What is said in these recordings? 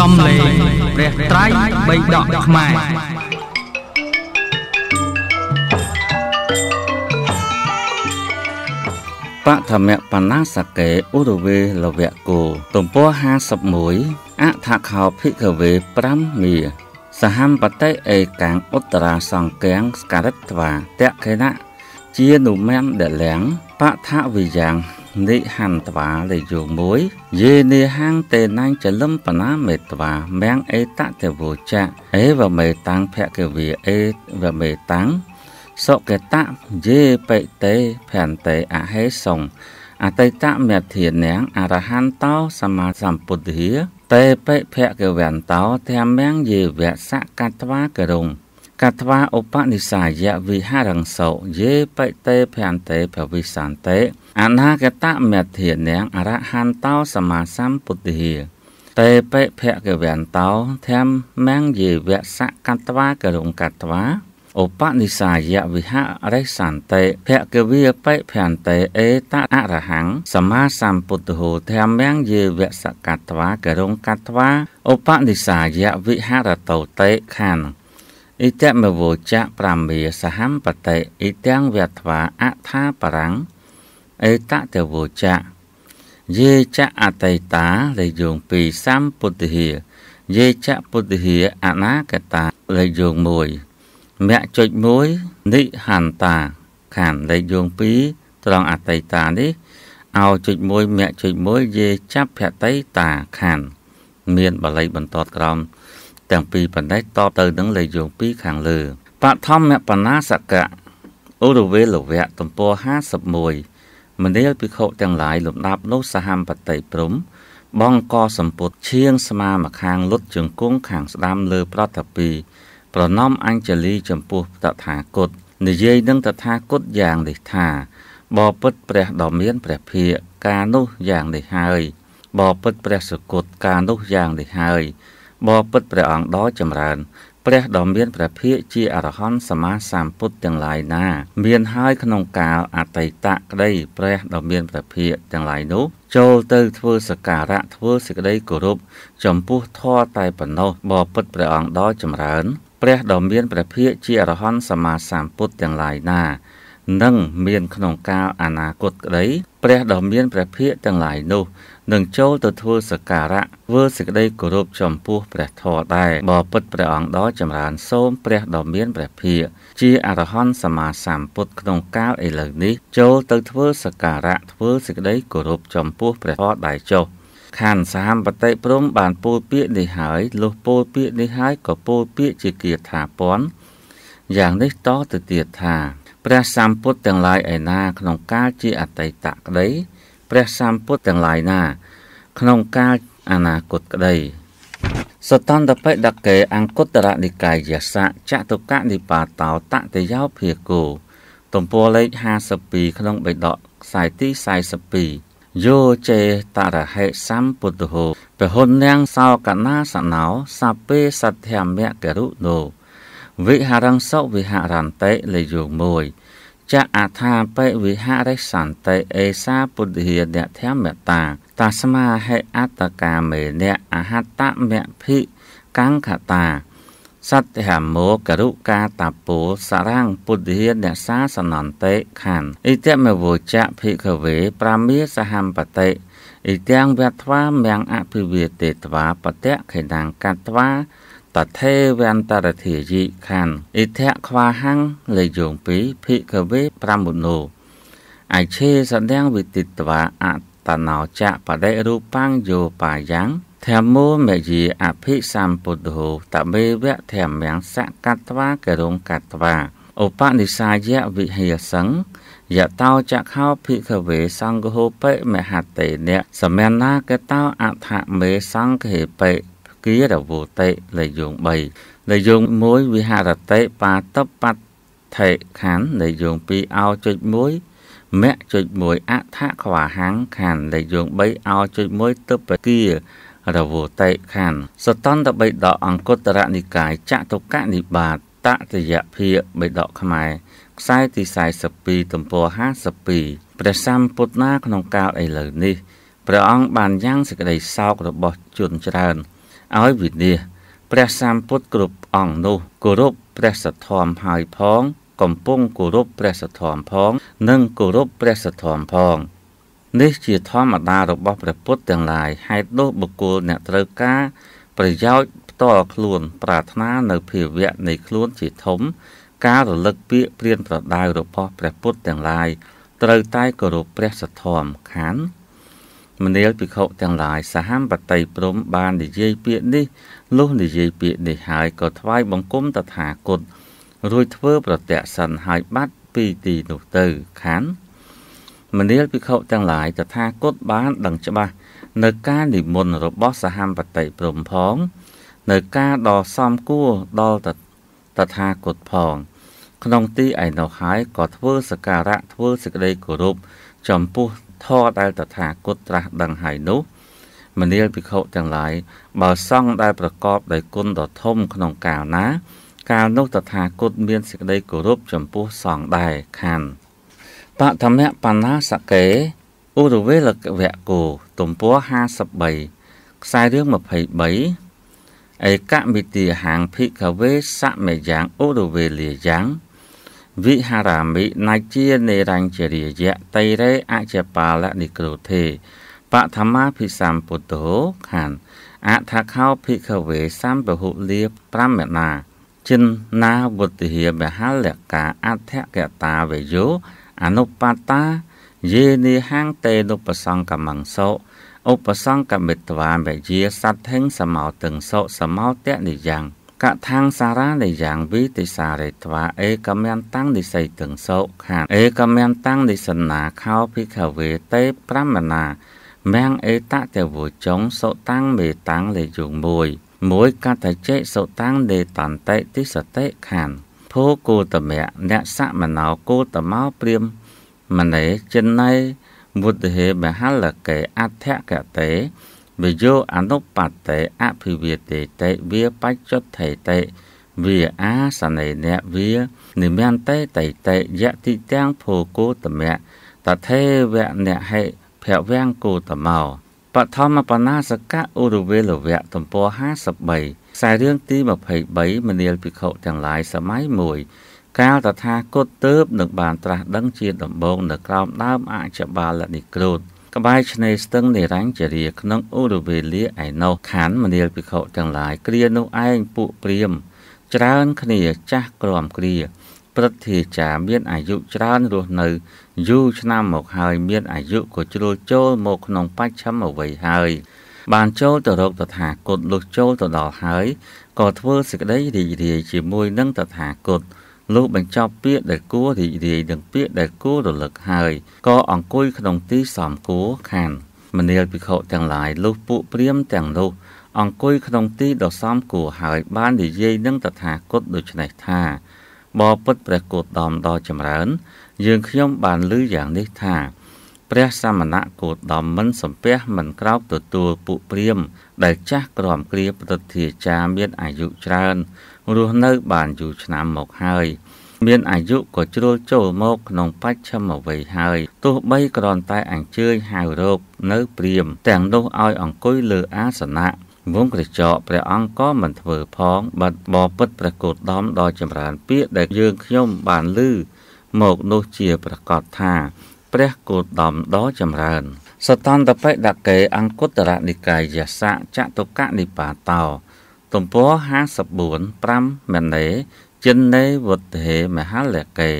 សំលេងព្រះត្រៃបៃដកខ្មែរបឋមបណាសកេឧរវេលវៈគោទំព័រ51អថខោភិកវេ5មីសហំបតិឯកាំងឧត្តរាសង្កាំងស្ការិតវាតៈខេណៈជានុមំដលាំងបថវិយ៉ាងនិហន្តវាលេយោមួយយេនេហាងតេណាញ់ចលឹមបណាមេត្វាមាំងអេតតេវោចៈអេវមេតាំងភគវិអេវមេតាំងសុកេតៈយេបេតេភន្តេអហេសុងអតីតមេធានាងអរហន្តោសម្មាសម្ពុទ្ធាតេបិភគវន្តោធម្មងយេវៈសកតវាករុងកតវាឧបនិសាយវិហរង្សោយេបិតេភន្តេភវិសន្តេអនាគតមេធានាងអរហន្តោសម្មាសម្ពុទ្ធាតេបិភគវន្តោធម្មំយេវសកតវាករុងកតវាឧបនិសាយវិហរិសន្តិភគវិបិភន្តេអេតអរហੰសម្មាសម្ពុទ្ធោធម្មំយេវសកតវាករុងកតវាឧបនិសាយវិហរតោតេខានអិតមវោចៈ5មេសហੰបតិអិទាំងវត្វាអថាបរੰអេតតវោចៈយេចៈអតីតាលេខយោង2សម្ពុទ្ធិហាយេចៈពុទ្ធិហាអនាគតាលេខយោង1មគ្គចុច1និហន្តាខណ្ឌលេខយោង2ត្រង់អតីតានេះអោចុច1មគ្គចុច1យេចាប់ភតីតាខណ្ឌមានបល័យបន្តក្រោមទាំងពីរបណ្ដេះតទៅ នឹងលេខយោង2ខាងលើបឋមមបណាសកៈឧរវេលវៈទំព័រ51មនាលភិក្ខុទាំងឡាយលំដាប់នោះសហម្បតិព្រំ បងកសម្ពុតឈៀងស្មាមកខាងលុតជង្គង់ខាងស្ដាំលើ ប្រតពី ប្រណំអញ្ជលីចំពោះតថាគត និយាយនឹងតថាគតយ៉ាងនេះថាបពិតព្រះដ៏មានព្រះភិក្ខការនោះយ៉ាងនេះហើយបពិតព្រះសកុតការនោះយ៉ាងនេះហើយបពិតព្រះអង្គដ៏ចម្រើនព្រះដ៏មានព្រះភិក្ខជាអរហន្តសម្មាសម្ពុទ្ធទាំងឡាយណាមានហើយក្នុងកាលអតីតក្តីព្រះដ៏មានព្រះភិក្ខទាំងឡាយនោះ ចូលទៅធ្វើសក្ការៈធ្វើសេចក្តីគោរពចំពោះធម៌តែប៉ុណ្ណោះបពិតព្រះអង្គដ៏ចម្រើន ព្រះដ៏មានព្រះភិក្ខជាអរហន្តសម្មាសម្ពុទ្ធទាំងឡាយណានឹងមានក្នុងកាលអនាគតក្តីព្រះដ៏មានព្រះភិក្ខទាំងឡាយនោះនឹងចូលទៅធ្វើសក្ការៈធ្វើសេចក្តីគោរពចំពោះព្រះធម៌ដែរបើពិតព្រះអង្គដ៏ចម្រើនសូមព្រះដ៏មានព្រះភិក្ខជាអរហន្តសម្មាសម្ពុទ្ធក្នុងកាលឥឡូវនេះ ចូលទៅធ្វើសក្ការៈធ្វើសេចក្តីគោរពចំពោះព្រះធម៌ដែរចុះខានសហមបតិព្រមបានពោលពាក្យនេះហើយលុះពោលពាក្យនេះហើយក៏ពោលពាក្យជាគាថាពន់យ៉ាងនេះតទៅទៀតថាព្រះសម្ពុទ្ធទាំងឡាយឯណាក្នុងកាលជាអតីតក្តីព្រះសម្ពុទ្ធទាំងឡាយណា ក្នុងកាលអនាគតក្តីសតន្តបិដកេអង្គុត្តរនិកាយសៈចតុកនិបាតោតតយោភិគោទំព័រលេខ52ក្នុងបិដកខ្សែទី42យោចេតរហេសម្ពុទ្ធោពហុនញាំងសោកណាសណោសัพពេសទ្ធមៈករុណោវិហរង្សវិហរន្តិលយោងមួយចៈអថាបិវិហរិសន្តិអេសាពុទ្ធិយៈធម្មតាតស្មាហេអត្តកាមេនៈអហត្តមភិកង្ខតាសត្យមោករុកាតពោសរាំងពុទ្ធិយៈសាសនន្តិខណ្ឌអិតមវចៈភិក្ខវេប្រាមាសហំបតិអិទាំងវត្វាមៀងអភិវេតេត្វាបតៈខេណាងកត្វាតថេវន្តរធាយិខណ្ឌអិធៈខ្វាហੰងលេយោង2ភិក្ខវេប្រមុណោអច្ឆេសដាំងវិទិតវាអតណោចៈបដិរូបាំងយោបាយ៉ាងធម្មោមយិអភិសម្ពុទ្ធោតមេវៈធម្មំសកតវាកេរងកតវាឧបនិសាយវិហិយសੰយតោចខោភិក្ខវេសង្ឃោបិមហតេនៈសមណាកតោអដ្ឋមេសង្ឃេបិគារវតិលេខយោង3លេខយោង1វិហរតិបាតបដ្ឋិខណ្ឌលេខយោង2អោចុច1មគ្គចុច1អថខ្វាហੰងខណ្ឌលេខយោង3អោចុច1ទុបគាររវតិខណ្ឌសតន្តបិដកអង្គតរនិកាយចតុកនិបាតតតយភិបិដកខ្មែរខ្សែទី42ទំព័រ52ព្រះសម្ពុទ្ធណាក្នុងកាលឥឡូវនេះព្រះអង្គបានយ៉ាងសេចក្តីសោករបស់ជនច្រើនឲ្យវិនាសព្រះសម្ពុទ្ធគ្រប់អង្គនោះគោរពព្រះសទ្ធំហើយផង កំពុងគោរពព្រះសទ្ធំផង និងគោរពព្រះសទ្ធំផង នេះជាធម្មតារបស់ព្រះពុទ្ធទាំងឡាយហេតុនោះបុគ្គលអ្នកត្រូវការ ប្រយោជន៍ផ្ទាល់ខ្លួន ប្រាថ្នានៅភាវៈនៃខ្លួន ជាធំការរលឹកពាក្យព្រានប្រដៅរបស់ ព្រះពុទ្ធទាំងឡាយត្រូវតែគោរពព្រះសទ្ធំខណ្ឌមនាលភិក្ខុទាំងឡាយសហមបតីព្រមបាននិយាយពាក្យនេះលុះនិយាយពាក្យនេះហើយក៏ថ្វាយបង្គំតថាគតរួចធ្វើប្រតិសិនហើយបាត់ពីទីនោះទៅខានមនាលភិក្ខុទាំងឡាយតថាគតបានដឹងច្បាស់នៅការនិមន្តរបស់សហមបតីព្រមផងនៅការដ៏សំគួរដល់តថាគតផង ក្នុងទីឯនោះហើយក៏ធ្វើសក្ការៈធ្វើសេចក្តីគោរពចំពោះធម៌ដែលតថាគតត្រាស់ដឹងហើយនោះមនាលភិក្ខុទាំងឡាយបើសង្ឃដែលប្រកបដោយគុណដ៏ធំក្នុងកាលណា កាលនោះតថាគតមានសេចក្តីគោរពចំពោះសង្ឃដែរខណ្ឌបឋមបណ្ណាសកេឧរវេលកវៈគោទំព័រ53ខ្សែរឿង23ឯកមិតិហាងភិក្ខវេសមយ៉ាងឧរវេលាយ៉ាងវិហារាមិណច្ជានេរញ្ជរិយៈតៃរេអជ្ជបាលនិគ្រោទេបឋមាភិសម្ពុទ្ធោខានអថាខោភិក្ខវេសម្ពហុលាប្រមណាចិនណាវុតិហិមហាលកាអធកតាវេយោអនុបតាយេនិហੰងតេនុបសង្កមង្សោឧបសង្កមិត្វាមេជាសັດថេងសមោទិងសោសមោទៈនិយ៉ាងកថាងសារានិយ៉ាងវិតិសារេត្វាអេកមន្តាំងនិស័យទាំងសោខានអេកមន្តាំងនិសនាខោភិក្ខវេតេប្រមណាមាំងអេតតេវចុងសុតាំងមេតាំងលេយុងមួយមួយកតជេសុតាំងដេតន្តិទិសតិខានភោគោតមៈអ្នកសមណោគោតមោព្រាមមណេចិនណៃមុទ្ធិហេមហលកេអធកតេវិយោអនុបតេអភិវេតេតេវាបច្ចុថេតេវាអាសនេនៈវានិមន្តេតេតេយតិទាំងភោគោតមៈតថេវៈអ្នកហេភវង្គគោតមោបឋមបណាសកៈអុរវេលវៈទំព័រ53ខ្សែរឿងទី23មនាលភិក្ខុទាំងឡាយសម័យមួយកាលតថាគតទៅបនឹងបានត្រាស់ដឹងជាដំបូងនៅក្រោមដើមអច្ឆបាលនិក្រូតក្បែរឆ្នេរស្ទឹងនិរញ្ជរាក្នុងឧរវេលាឯណោះខាន មនាលភិក្ខុទាំងឡាយគ្រានោះឯងពួកព្រាមច្រើនគ្នាចាស់ក្រមគ្រាព្រឹទ្ធាចារ្យមានអាយុច្រើនរស់នៅ យូរឆ្នាំមកហើយ មានអាយុក៏ជ្រុលចូលមកក្នុងបច្ឆិមវ័យហើយ បានចូលទៅរកតថាគតលុះចូលទៅដល់ហើយ ក៏ធ្វើសេចក្តីរីករាយជាមួយនឹងតថាគតលុះបញ្ចប់ពាក្យដែលគួររីករាយនិងពាក្យដែលគួររលឹកហើយក៏អង្គុយក្នុងទីសមគួរខានមនាលភិក្ខុទាំងឡាយលុះពួកព្រាមទាំងនោះអង្គុយក្នុងទីដ៏សមគួរហើយបាននិយាយនឹងតថាគតដូច្នេះថាបបិទ្ធព្រះគោតមដ៏ចម្រើន យើងខ្ញុំបានឮយ៉ាងនេះថាព្រះសមណៈគោតមមិនសំពះមិនក្រោកទទួលពួកព្រាម ដែលចាស់ក្រមគ្រាព្រឹទ្ធាចារមានអាយុច្រើនរស់នៅបានយូរឆ្នាំមកហើយ មានអាយុក៏ជ្រុលចូលមកក្នុងបច្ឆិមវ័យហើយទោះបីគ្រាន់តែអញ្ជើញហៅរោគនៅព្រាមទាំងនោះឲ្យអង្គុយលើអាសនៈវងក្រចកព្រះអង្គក៏មិនធ្វើផង បាត់បពិតប្រកោតដំដល់ចម្រើន ពាក្យដែលយើងខ្ញុំបានឮមកនោះជាប្រកាសថា ព្រះគោតមដ៏ចម្រើនសតន្តបិដកេអង្គុត្តរនិកាយសៈចតុកនិបាតោទំព័រ54 5មេនេចិននេវុទ្ធេមហាលកេ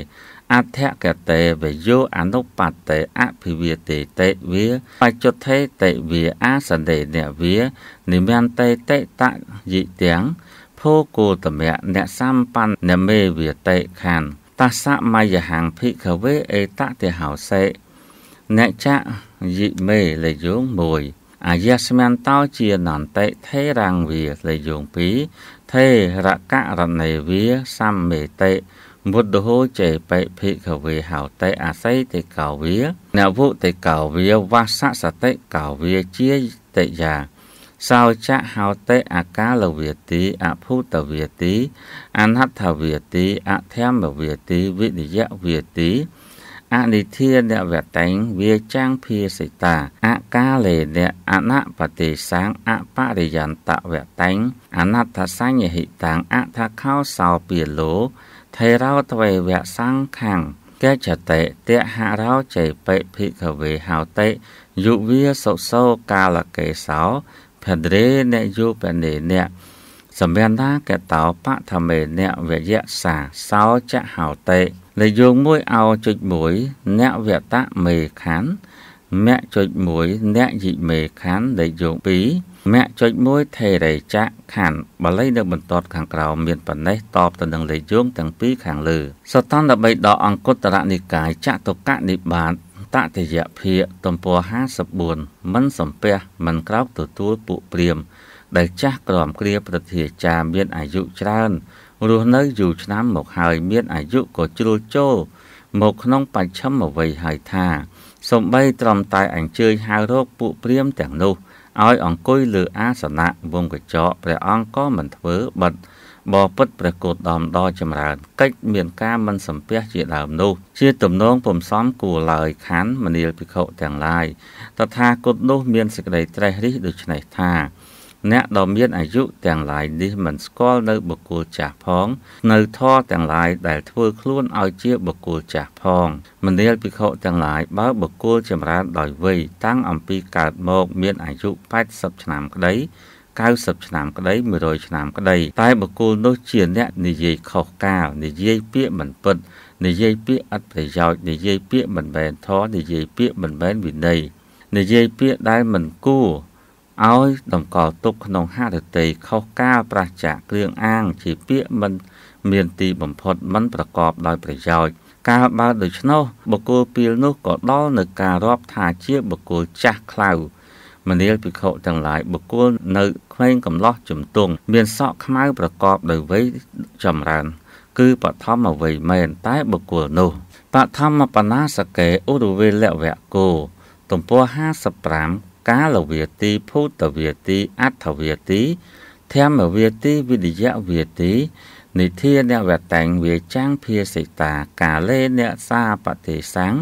អធកតេវយោអនុបតេអភិវាតេតេវាបច្ចុថេតេវាអាសន្តេនវានិមន្តេតេតយិទាំងភោគោតមៈអ្នកសម្បន្នមេវាតេខណ្ឌតសមយហង្ភិក្ខវេអេតតិហោសេអ្នកចយិមេលយង1អាយស្មន្តោជានន្តិថេរាំងវាលេខយោង2ថេរកៈរណេវាសម្មេតិមុទ្ធហោចេបិភិក្ខវេហោតេអសីតិកោវានវុតិកោវាវាសសតិកោវាជាតិយា សោចៈហោតេអកាលវេទីអភូតវេទីអនហដ្ឋវេទីអធម្មវេទីវិនិយវេទីអនិធានវតេងវាចាំងភាសិតាអកាលេនអនបតិសាងអបរិយន្តវតេងអនដ្ឋសញ្ញហិតាងអថខោសោពីលោថេរោទ្វេវសង្ខាំងកេចតេតហរោចេបិភិកវេហោតេយុវាសុសោកាលកេសោភទ្រេនយុបនេនសម្យន្តាកតោបថមេនវយសាសោចហោតេដែលយោងមួយអោចុច1អ្នកវតមេខណ្ឌមគ្គចុច1អ្នកយិមេខណ្ឌដែលយោង2មគ្គចុច1ថេរេចៈខណ្ឌបល័យនៅបន្ទាត់ខាងក្រោមមានប៉ុណ្ណេះតបទៅនឹងលេខយោងទាំងពីរខាងលើសតន្ត13ដកអង្គតរនិកាយចតុកនិបាតតតិយភាកទំព័រ54មិនសំពះមិនក្រោកទទួលពួកព្រាមដែលចាស់ក្រមគ្រា ប្រតិជាចាមានអាយុច្រើនរស់នៅយូរឆ្នាំមកហើយមានអាយុក៏ជ្រុលចូលមកក្នុងបច្ឆិមអវ័យហើយថាសំបី ត្រឹមតែអញ្ជើញហៅរកពួកព្រាមទាំងនោះឲ្យអង្គុយលើអាសនៈវងកញ្ចក់ព្រះអង្គក៏មិនធ្វើបិទបបិទ្ធព្រះគោតមដ៏ចម្រើនកិច្ចមានការមិនសំពះជាដើមនោះ ជាទំនងពំសំ គួរឡើយខណ្ឌមនាលភិក្ខុទាំងឡាយតថាគតនោះមានសេចក្តីត្រេះរិះដូច្នេះថាអ្នកដ៏មានអាយុទាំងឡាយនេះមិនស្គាល់នៅបុគ្គលចាស់ផង នៅធរទាំងឡាយដែលធ្វើខ្លួនឲ្យជាបុគ្គលចាស់ផងមនាលភិក្ខុទាំងឡាយបើបុគ្គលចម្រើនដោយវ័យតាំងអំពីកើតមក មានអាយុ80ឆ្នាំក្តី90ឆ្នាំក្តី100ឆ្នាំក្តី តែបុគ្គលនោះជាអ្នកនិយាយខុសកាលនិយាយពាក្យមិនពិតនិយាយពាក្យអត់ប្រយោជន៍និយាយពាក្យមិនមែនធម៌និយាយពាក្យមិនមែនវិន័យនិយាយពាក្យដែលមិនគួរឲ្យតម្កល់ទុកក្នុងហឫទ័យខុសការប្រះចាកគ្រឿងអាងជាពាក្យមិនមានទីបំផុតមិនប្រកបដោយប្រយោជន៍កាលបើដូច្នោះបុគ្គលពីលនោះក៏ដល់នឹងការរាប់ថាជាបុគ្គលចាស់ខ្លៅមនាលភិក្ខុទាំងឡាយបុគ្គលនៅក្លែងកំឡោះជំទង់មានសក់ខ្មៅប្រកបដោយវ័យចម្រើនគឺបឋមវ័យមែនតែបុគ្គលនោះបឋមបណាសកេឧរវេលវៈគោទំព័រ55កាលវេទីភូតវេទីអត្ថវេទីធម្មវេទីវិរិយវេទី និធាអ្នកវតែងវាចាំងភាសិតាកាលេអ្នកសាបតិសੰង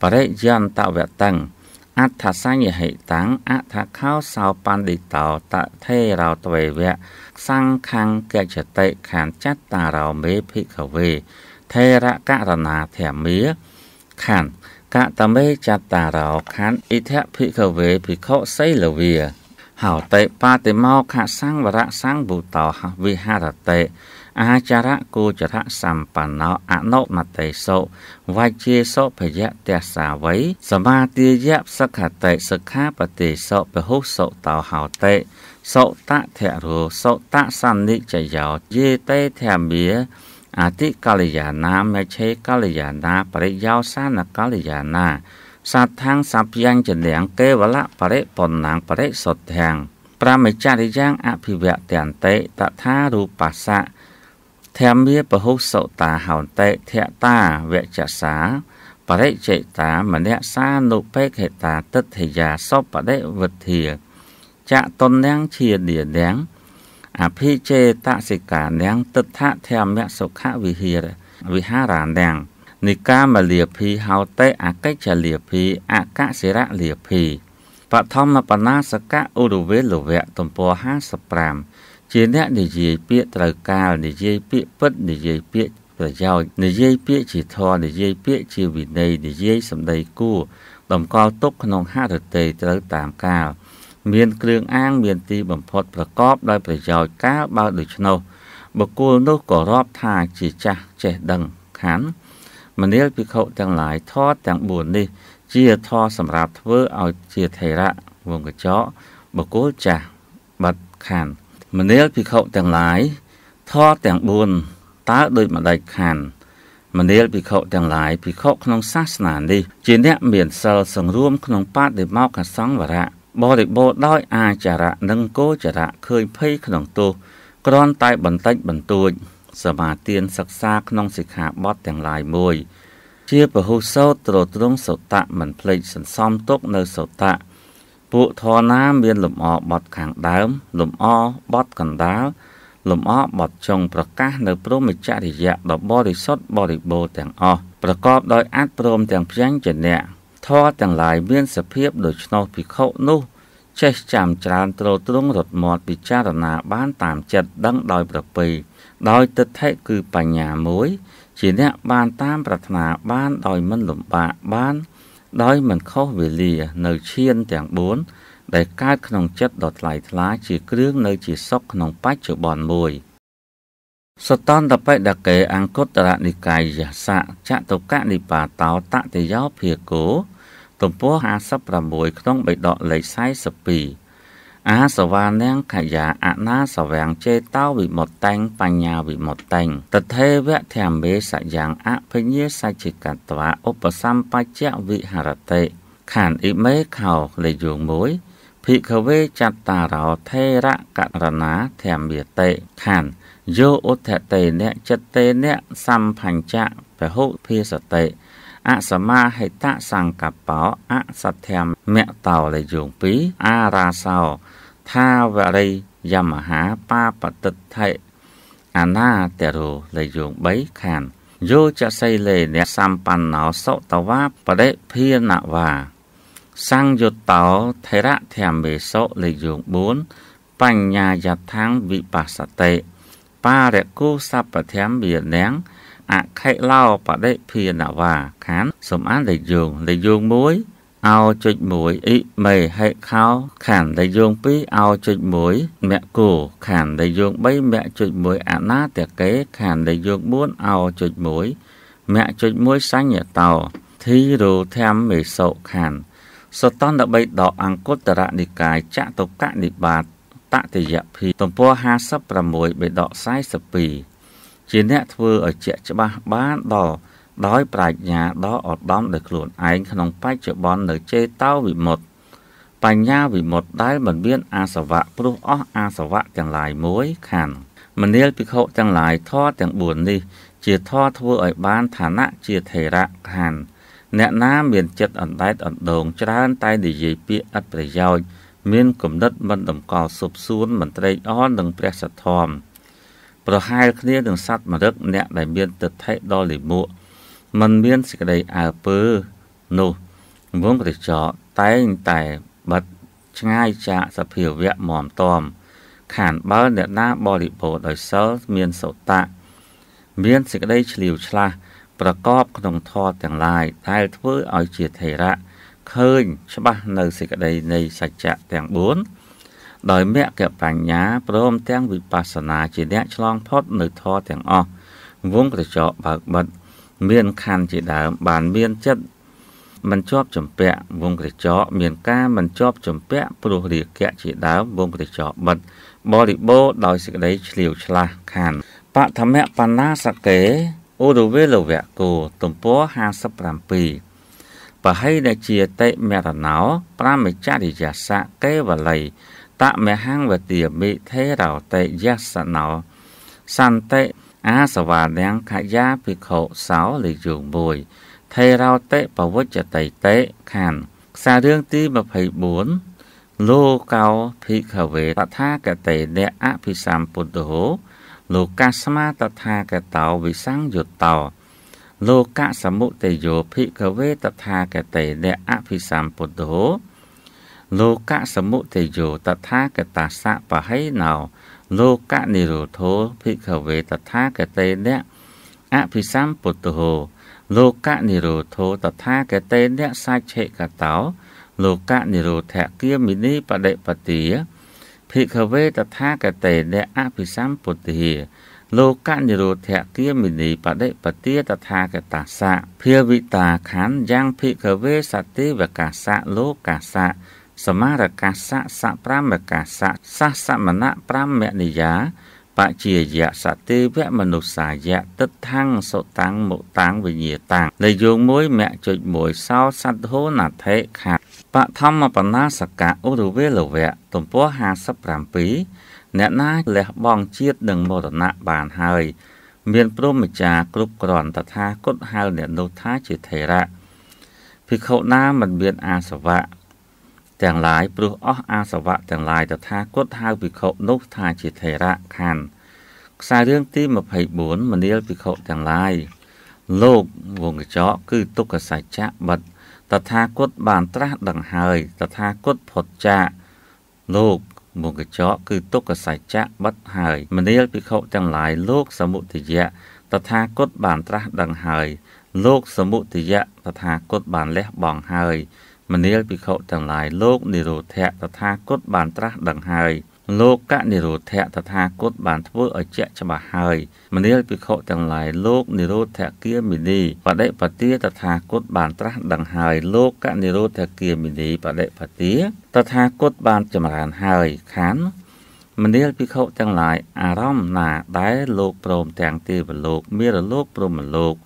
បរិយន្តវតੰងអដ្ឋសញ្ញហិតੰងអដ្ឋខោសោបណ្ឌិតោតថេរោទ្វេវៈសង្ខੰកិច្ចតិខានចត្តារោមេភិក្ខវេ ថេរករណាធម្មាខានកតមេចតារោខណ្ឌអិធភិកវេភិក្ខុសីលវាហោតេបាតិមោខសង្វរៈសង្វូតោវិហរតេអាចារៈគោចរៈសម្បណ្ណោអនុមតិសុវជាសុភយៈទះសាវៃសមាទាយៈសក្ខតេសិក្ខាបតិសុពហុសុតោហោតេសុតៈធរោសុតៈសន្និចយោយេតេធម្មាអតិកល្យាណាមេឆេកល្យាណាបរិយោសានកល្យាណាសត្ថាំងសព្យ៉ាងចលៀងកេវលៈបរិបណ្ណាងបរិសុទ្ធាំងប្រមចរិយ៉ាងអភិវៈតន្តិតថារូបស្សៈធម្មាពហុសោតាហន្តិធតាវចសាបរិចេតាមនសានុបេខេតាទិដ្ឋិយាសពបដិវធាចតុនញាំងជាឌៀញាំងអភិចេតសិកានាំងតិដ្ឋធម្មសុខវិហារវិហារានាំងនិកាមលាភីហោតេអកិច្ចលាភីអកសិរៈលាភីបឋមបណាសកៈឧរវេលវៈទំព័រ55ជាអ្នកនិយាយពាក្យត្រូវកាលនិយាយពាក្យពិតនិយាយពាក្យប្រយោជន៍និយាយពាក្យជាធម៌និយាយពាក្យជាវិន័យនិយាយសម្ដីគួរតម្កល់ទុកក្នុងហឫទ័យត្រូវតាមកាលមានគ្រឿងអាងមានទីបំផុតប្រកបដោយប្រយោជន៍កាលបើដូច្នោះបុគ្គលនោះក៏រាប់ថាជាចាស់ចេះដឹងខណ្ឌមនាលភិក្ខុទាំងឡាយធម៌ទាំង4នេះ ជាធម៌សម្រាប់ធ្វើឲ្យជាថេរៈវងកញ្ចក់បុគ្គលចាស់បាត់ខណ្ឌមនាលភិក្ខុទាំងឡាយធម៌ទាំង4តើដូចម្ដេចខណ្ឌមនាលភិក្ខុទាំងឡាយភិក្ខុក្នុងសាសនានេះជាអ្នកមានសិលសង្រួមក្នុងបដិមោក្ខសង្វរៈបរិបូរដោយ អាចារៈនិងគោចរៈឃើញភ័យក្នុងទោសគ្រាន់តែបន្តិចបន្តួចសមាទានសិក្សាក្នុងសិក្ខាបទទាំងឡាយមួយ ជាពហុសោតត្រត្រង់សតៈមិនភ្លេចសន្សំទុកនៅសតៈពួកធរណាមានលំអបត់ខាងដើមលំអបត់កណ្ដាលលំអបត់ចុងប្រកាស នៅព្រមចរិយៈដ៏បរិសុទ្ធបរិបូរទាំងអស់ប្រកប ដោយអាចព្រមទាំងផ្ទាំងជាអ្នកធម៌ទាំងឡាយមានសភាព ដូច្នោះភិក្ខុនោះ ចេះចាំច្រើនត្រោទ្រង់រត់មាត់ពិចារណា បានតាមចិត្តដឹងដោយប្រពៃដោយទិដ្ឋិគឺបញ្ញាមួយ ជាអ្នកបានតាមប្រាថ្នាបានដោយមិនលំបាកបាន ដោយមិនខុសវេលា នៅឈាន ទាំង4ដែលកើតក្នុងចិត្តដ៏ថ្លៃថ្លាជាគ្រឿងនៅជាសុខក្នុង បច្ចុប្បន្នមួយ។សតន្តបិដកេអង្គុត្តរនិកាយសៈចតុកនិបាតោតតិយោភិគោទំព័រ56ក្នុងបិដកលេខ42អាសវានាងខយាអនាសវាំងចេតោវិមុតតែងបញ្ញាវិមុតតែងតថេវៈធម្មេសយ៉ាងអភិញាសច្ចកតវាឧបសម្បច្ចវិហរតិខានអ៊ីមេខោលេខយោង1ភិក្ខវេចត្តារោថេរៈករណាធម្មេតេខានយោអធតេអ្នកចិត្តតេអ្នកសម្ផញ្ចៈពហុភាសតេអសមាហិតសង្កបោអសទ្ធមមតោលេយោង2អារាសោថាវរិយមហាបាបតិថិអនាតេរោលេយោង3ខានយោចសីលេអ្នកសម្បណ្ណោសុតវាបរិភាណវាសង្យុតតោថេរធម្មេសុលេយោង4បញ្ញាយថាងវិបស្សតិបារកូសពធម្មវិញ្ញាំអខិឡោបដិភានវាខានសំអានដែលយោងដែលយោងមួយអោចុច1អ៊ីមេហេខោខានដែលយោង2អោចុច1មគ្គោខានដែលយោង3មគ្គចុច1អណាតកេខានដែលយោង4អោចុច1មគ្គចុច1សញ្ញតោធីរោធម្មមេសោខានសតន្ត13ដកអង្គុត្តរនិកាយចតុកនិបាតតតិយភីទំព័រ56បេដក42ជាអ្នកធ្វើឲ្យជាក់ច្បាស់បានដល់ដោយប្រាជ្ញាដ៏ឧត្តមដោយខ្លួនឯងក្នុងបច្ចុប្បន្ននៅចេតោវិមុត បញ្ញាវិមុតដែល មិនមានអាសវៈព្រោះអស់អាសវៈទាំងឡាយមួយខណ្ឌមនាលភិក្ខុទាំងឡាយធម៌ទាំង4នេះ ជាធម៌ធ្វើឲ្យបានឋានៈជាថេរៈខណ្ឌអ្នកណាមានចិត្តអណ្ដែតអណ្ដូងច្រើន តែនិយាយពាក្យអត់ប្រយោជន៍មានគំនិតមិនតម្កល់សុបសួនមិនត្រេកអរនឹងព្រះសទ្ធំប្រហែលគ្នានឹងសត្វមរឹកអ្នកដែលមានទិដ្ឋិដល់លិមួកមិនមានសេចក្តីអើពើនោះវងក្រចកតែងតែបាត់ឆ្ងាយចាកសភាវៈមមតមខានបើអ្នកណាបរិបូរដោយសិលមានសោតៈមានសេចក្តីឆ្លៀវឆ្លាស់ប្រកបក្នុងធម៌ទាំងឡាយដែលធ្វើឲ្យជាថេរៈឃើញច្បាស់នៅសេចក្តីនៃសច្ចៈទាំង4ដោយមគ្គបញ្ញាព្រម ទាំងវិបស្សនាជាអ្នកឆ្លងផុតនៅធម៌ទាំងអស់វងក្រចកបើកបិទមានខណ្ឌជាដើមបានមានចិត្តមិនជាប់ចម្ពាក់វងក្រចកមានការមិនជាប់ចម្ពាក់ព្រោះរាគៈជាដើមវងក្រចកបិទបរិបោដោយសេចក្តីឆ្លៀវឆ្លាស់ខណ្ឌបឋមបណ្ណាសកេឧរវេលវៈគោទំព័រ57បហិរជាតិមរណោប្រមចរិយសៈកេវលីតមហង្វទាមិថេរោតេយសណោសន្តិអាសវាលំខយាភិក្ខុសោលិយោ1ថេរោតេបវិជ្ជតិតេខណ្ឌខ្សែរឿងទី24លោកោភិក្ខវេតថាកតេនៈអភិសម្ពុទ្ធោលោកាស្មាតថាកតោវិសង្យុតោលោកៈសមុទយោភិកវេតថាគតេអ្នកអភិសម្ពុទ្ធោលោកៈសមុទយោតថាគតាសៈបហេណោលោកៈនិរោធោភិកវេតថាគតេអ្នកអភិសម្ពុទ្ធោលោកៈនិរោធោតថាគតេអ្នកសាច់ឆេកតោលោកៈនិរោធគិមិនីបដិបទាភិកវេតថាគតេអ្នកអភិសម្ពុទ្ធាលោកនិរោធគាមិនីបដិបទាតថាកតាសៈភាវិតាខណ្ឌយ៉ាងភិកវេសតិវកាសៈលោកកាសៈសមារកាសៈសប្រាំកាសៈសះសមណៈ5មនិយាបជាយៈសតិវមនុស្សាយៈទិដ្ឋังសុតាំងមុតាំងវិញ្ញាតាំងលើយោងមួយមគ្គចុចមួយសោសត្វោណថេខាបឋមបណាសកៈឧរវេលវៈទំព័រ57អ្នកណាលះបង់ជាតិនិងមរណៈបានហើយ មានព្រមចារគ្រប់គ្រាន់តថាគតហៅអ្នកនោះថាជាថេរៈភិក្ខុណាមិនមានអាសវៈទាំងឡាយព្រោះអស់អាសវៈទាំងឡាយតថាគតហៅភិក្ខុនោះថាជាថេរៈខណ្ឌខ្សែរឿងទី24មនាលភិក្ខុទាំងឡាយលោកវងកញ្ចក់គឺទុក្ខសច្ចៈបិទ្ធតថាគតបានត្រាស់ដឹងហើយតថាគតផុតចាកលោកមុខកញ្ចក់គឺទុក្ខសច្ចៈបិទហើយ មនាលភិក្ខុទាំងឡាយលោកសមុទយៈតថាគតបានត្រាស់ដឹងហើយលោកសមុទយៈតថាគតបានលះបង់ហើយមនាលភិក្ខុទាំងឡាយលោកនិរោធៈតថាគតបានត្រាស់ដឹងហើយលោកកនិរោធៈតថាគតបានធ្វើឲ្យជាក់ច្បាស់ហើយមនាលភិក្ខុទាំងឡាយលោកនិរោធគិមិនីបដិបទាតថាគតបានត្រាស់ដឹងហើយលោកកនិរោធគិមិនីបដិបទាតថាគតបានចម្រើនហើយខានមនាលភិក្ខុទាំងឡាយអារម្មណ៍ណា ដែលលោកព្រមទាំងទេវលោកមេរលោកព្រមលោក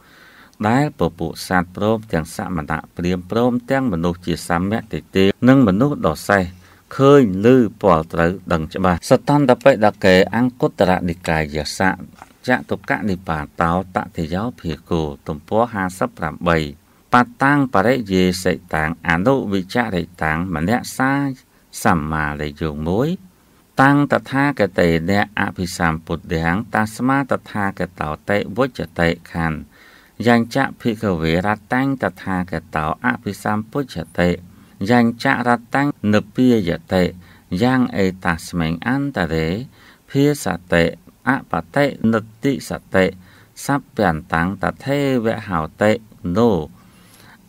ដែលពពួកសត្វព្រមទាំងសមណៈព្រាមព្រមទាំងមនុស្សជាសម្យតិទេនិងមនុស្សដ៏សេះឃើញឮពាល់ត្រូវដឹងច្បាស់សតន្តបិដកេអង្គុត្តរនិកាយសៈចតុកនិបាតោតតិយោភិគោទំព័រ58បតាំងបរិយេសិតាំងអនុវិចរិតាំង មនសាសម្មាលយងមួយ តាំងតថាគតេអ្នកអភិសម្ពុទ្ធិងតាស្មាតថាគតោតេវុចតេខណ្ឌយ៉ាងចៈភិកវេរតាំងតថាគតោអភិសម្ពុជតេយ៉ាងចរតាំងនិពាយតិយ៉ាងអេតាស្មេងអន្តរេ ភាសតិអបតិនិតិសតិសัพព្យន្តាំងតថេវហោតិណូ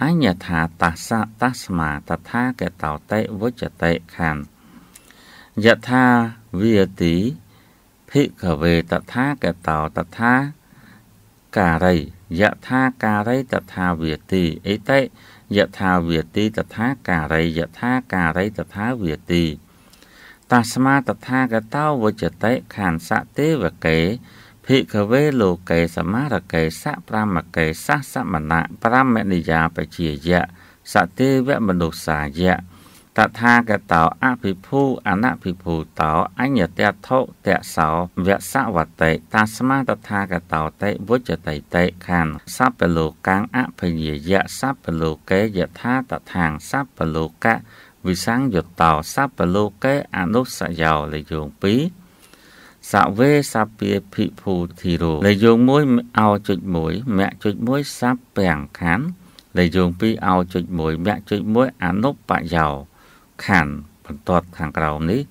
អញ្ញថាតសតស្មាតថាកតោតិវិចតិខੰយថាវិតិភិក្ខវេតថាកតោតថាការីយថាការីតថាវិតិអិតិយថាវាទីតថាការីយថាការីតថាវាទីតស្មាតថាកតោវចតិខានសទេវកេភិក្ខវេលោកេសមារកេសប្រមកេសសមណៈប្រមនិយាបជាយៈសទេវមនុស្សាយៈតថាគតោអភិភូអនភិភូតោ អញ្ញតថុតសោវសវតិតាស្មាតថាគតោតិវិជ្ជតិតិខੰសពលោកាំងអភិញាយៈសពលោកេយថាតថាងសពលោកៈវិសੰងយតោសពលោកេអនុសយោលេយោង2សវេសពាភិភូធិរោលេយោង1អោចុច1មគ្គចុច1សັບពាំងខានលេយោង2អោចុច1មគ្គចុច1អនុបយោខណ្ឌបន្ទាត់ខាងក្រោមនេះ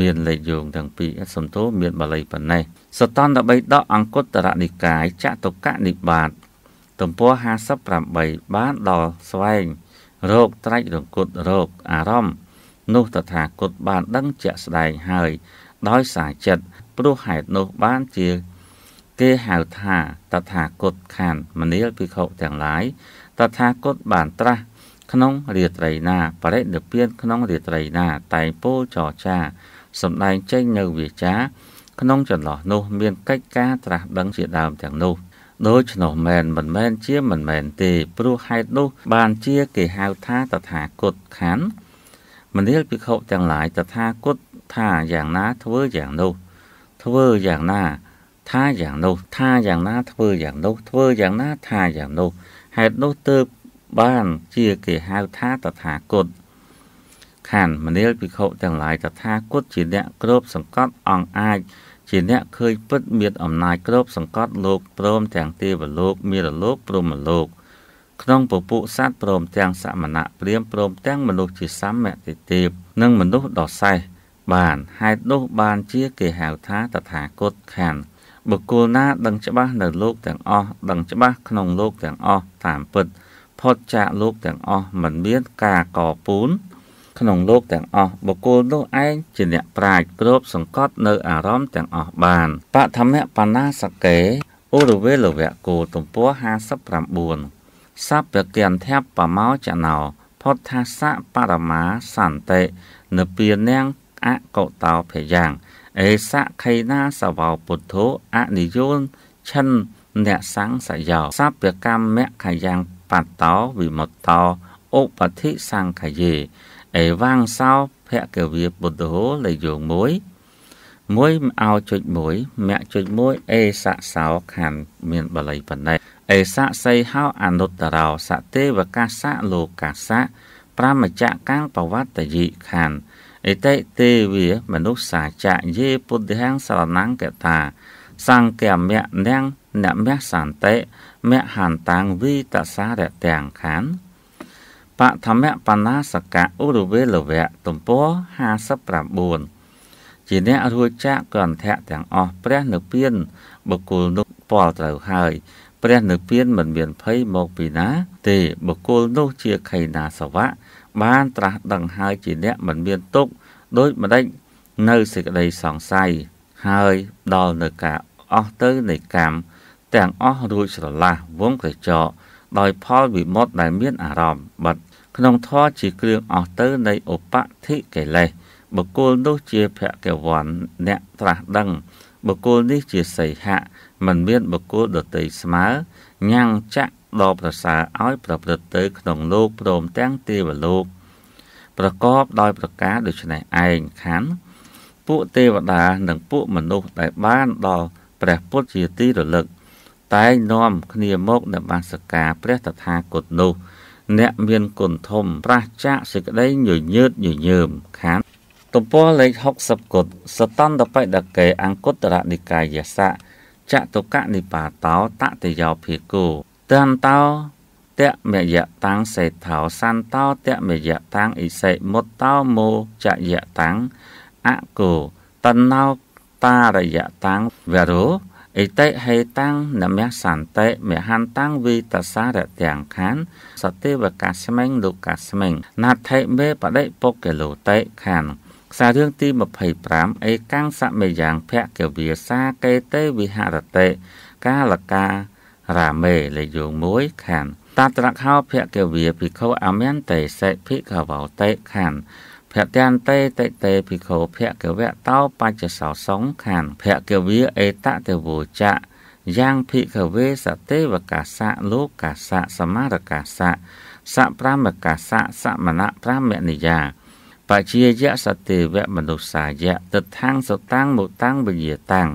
មានលេខយោងទាំងពីរសំទោមានបាលីប៉ុណ្ណេះសតន្តបិដកអង្គតរនិកាយចតុកនិបាតទំព័រ58បានដល់ស្វែងរោគត្រាច់រង្គត់រោគអារម្មណ៍នោះតថាគតបានដឹងជាក់ស្ដែងហើយដោយសារចិត្តព្រោះហេតុនោះបានជា គេហៅថាតថាគតខានមនាលភិក្ខុទាំងឡាយតថាគតបានត្រាស់ក្នុងរាត្រីណាបរិនិព្វានក្នុងរាត្រីណា តែងពោចរចាសម្ដែងចេញនៅវាចាក្នុងចន្លោះនោះ មានកិច្ចការត្រាស់ដឹងជាដើមទាំងនោះដូច្នោះមែនមិនមែនជាមិនមែនទេ ព្រោះហេតុនោះ បានជាគេហៅថាតថាគតខណ្ឌមនាលភិក្ខុទាំងឡាយតថាគតថាយ៉ាងណាធ្វើយ៉ាងនោះធ្វើយ៉ាងណាថាយ៉ាងនោះថាយ៉ាងណាធ្វើយ៉ាងនោះធ្វើយ៉ាងណាថាយ៉ាងនោះហេតុនោះទើបបានជាគេហៅថាតថាគតខណ្ឌមនាលភិក្ខុទាំងឡាយតថាគតជាអ្នកគ្របសង្កត់អង្គអាច ជាអ្នកឃើញពិតមានអំណាចគ្របសង្កត់លោកព្រមទាំងទេវលោក មានលោកព្រមលោក ក្នុងពពុះសត្វព្រមទាំងសមណៈព្រាមព្រមទាំងមនុស្សជាសម្មតិទេពនិងមនុស្សដ៏សេះបានហេតុនោះបានជាគេហៅថាតថាគតខណ្ឌបុគ្គលណាដឹងច្បាស់នៅលោកទាំងអស់ដឹងច្បាស់ក្នុងលោកទាំងអស់តាមពិតគផុតចាកលោកទាំងអស់មិនមានការកពូនក្នុងលោកទាំងអស់បុគ្គលនោះឯងជាអ្នកប្រាជ្ញគ្របសង្កត់នៅអារម្មណ៍ទាំងអស់បានបឋមបណ្ណាសកេអរវេលវៈគោទំព័រ59សัพពកន្ធបមោចណោផុតថាសៈបរមាសន្តិនៅពៀនាងអកោតោភយ៉ាងអេសៈខេណាសវោពុទ្ធោអនិយោនឆិនអ្នកសង្សយោសัพពកម្មខយ៉ាងបតតោវិមុតតោឧបធិសង្ខយេអេវាំងសោភគវាបុទ្ធោលេខយោង1 1អោចុច1មគ្គចុច1អេសៈសោខណ្ឌមានបល័យប៉ុណ្ណេះអេសៈសីហោអនុត្តរោសទេវកាសៈលោកាសៈប្រមចៈកាំងបវត្តយិខណ្ឌអេតេទេវាមនុស្សសាចៈយេពុទ្ធិហំសរណង្កតាសង្កមៈនាំអ្នកមះសន្តិមហន្តាំងវិតសារៈទាំងខានបឋមបណ្ណាសកៈឧរវេលវៈទំព័រ59ជាអ្នករួចចាកកន្ធៈទាំងអស់ព្រះនិព្វានបុគ្គលនោះពលត្រូវហើយព្រះនិព្វានមិនមានភ័យមកពីណា ទេបុគ្គលនោះជាខេណាសវៈបានត្រាស់ដឹងហើយជាអ្នកមិនមានទុក្ខដោយម្ដេចនៅសេចក្តីសង្ស័យហើយដល់នៅការអស់ទៅនៃកម្មទាំងអស់រួចស្រឡះវងក្រចកដោយផលវិមុតដែលមានអារម្មណ៍បាត់ក្នុងធម៌ជាគ្រឿងអស់ទៅ នៃឧបតិកិលេសបុគ្គលនោះជាភគវន្តអ្នក ត្រាស់ដឹងបុគ្គលនេះជាសីហៈមិនមានបុគ្គលដតីស្មើញ៉ាំងចាក់ដ៏ប្រសើរឲ្យប្រព្រឹត្តទៅ ក្នុងលោកព្រមទាំងទេវលោកប្រកបដោយប្រការដូចនេះឯងខណ្ឌពួកទេវតានិងពួកមនុស្សដែលបាន ដល់ព្រះពុទ្ធជាទីរលឹកតែងនាំគ្នាមកនមស្ការព្រះតថាគតនោះ អ្នកមានគុណធំប្រះចាកសេចក្តីញញើតញញើមខានទំព័រលេខ60គតសតន្តបិដកេអង្គុត្តរនិកាយសៈចតុកនិបាតោតតិយោភិគោតន្តោតមយតាំងសេដ្ឋោសន្តោតមយតាំងអិសេមុតតោមោចយតាំងអកោតណោតារយតាំងវរោអិតិហេតាំងនមសន្តិមហន្តាំងវិតសារទាំងខានសតិវកាស្មិងលោកកាស្មិងណាថិមេបដិពុគិលោតិខានខ្សែរឿងទី25អេកាំងសមេយ៉ាងភគវិសាកេតេវិហរតិកាលការាមេលេខយោង1ខានតត្រខោភគវិភិក្ខុអមន្តេសិភិក្ខវោតេខានភត្យានតេតេតេភិក្ខុភគវៈតោបច្ចសោសង្ខានភគវាអេតតេវោចៈយ៉ាងភិក្ខវេសតេវកាសៈលោកាសៈសមារកាសៈសប្រាមកាសៈសមណៈប្រាមនិយាបជាយៈសតិវៈមនុស្សាយៈទិដ្ឋាំងសតាំងមុតាំងវិញ្ញាតាំង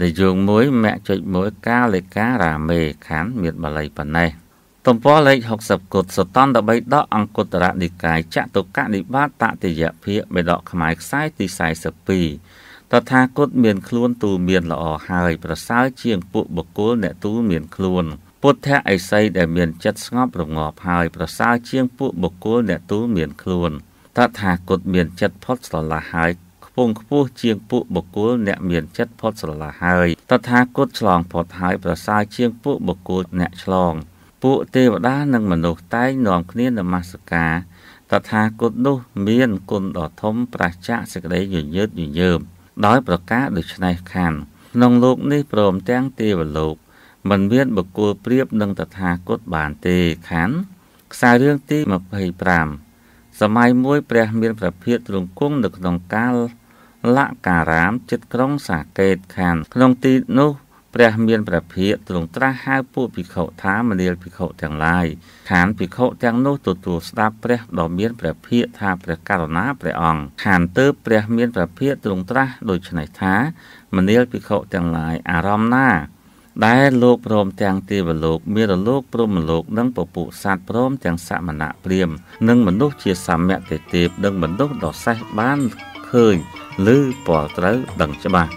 ដែលយោងមួយមគ្គចុចមួយកាលេការាមេខានមានបល័យប៉ុណ្ណេះទំព័រលេខ60គុតសតន្ត13ដកអង្គុត្តរនិកាយចតុកនិបាតតតិយភាកបេដកខ្មែរខ្សែទី42តថាគតមានខ្លួនទូមានល្អហើយ ប្រសើរជាងពួកបកុលអ្នកទូមានខ្លួន ពុទ្ធៈអិសីដែល មានចិត្តស្ងប់រងាប់ហើយប្រសើរជាងពួកបកុលអ្នកទូមានខ្លួន តថាគតមាន ចិត្តផុតស្រឡះហើយខ្ពង់ខ្ពស់ជាងពួកបកុលអ្នកមានចិត្តផុតស្រឡះហើយតថាគតឆ្លងផុតហើយប្រសើរជាងពួកបកុលអ្នកឆ្លងពួកទេវតានិងមនុស្សតែងនាំគ្នានមស្ការតថាគតនោះ មានគុណដ៏ធំប្រសចាក់សេចក្តីញញើតញញើមដោយប្រការដូចនេះខានក្នុងលោកនេះព្រមទាំងទេវលោកមិនមានបុគ្គលប្រៀបនឹងតថាគតបានទេខានខ្សែរឿងទី25សម័យមួយ ព្រះ មានប្រភិទ្ធទ្រង់គង់នៅក្នុងកាលលការាមចិត្តក្រុងសាកេតខានក្នុងទីនោះព្រះមានព្រះភិក្ខទ្រង់ត្រាស់ហៅពួកភិក្ខុថាមនាលភិក្ខុទាំងឡាយខានភិក្ខុទាំងនោះទទួលស្ដាប់ព្រះដ៏មានព្រះភិក្ខថាព្រះករុណាព្រះអង្គខានទៅព្រះមានព្រះភិក្ខទ្រង់ត្រាស់ដូច្នេះថាមនាលភិក្ខុទាំងឡាយអារម្មណ៍ណាដែលលោកព្រមទាំងទេវលោកមានរលោកព្រមលោកនិងពពុះសัตว์ព្រមទាំងសមណៈព្រាមនិងមនុស្សជាសមៈទេទេពនិងមនុស្សដ៏សេះបានឃើញឬពលត្រូវដឹងច្បាស់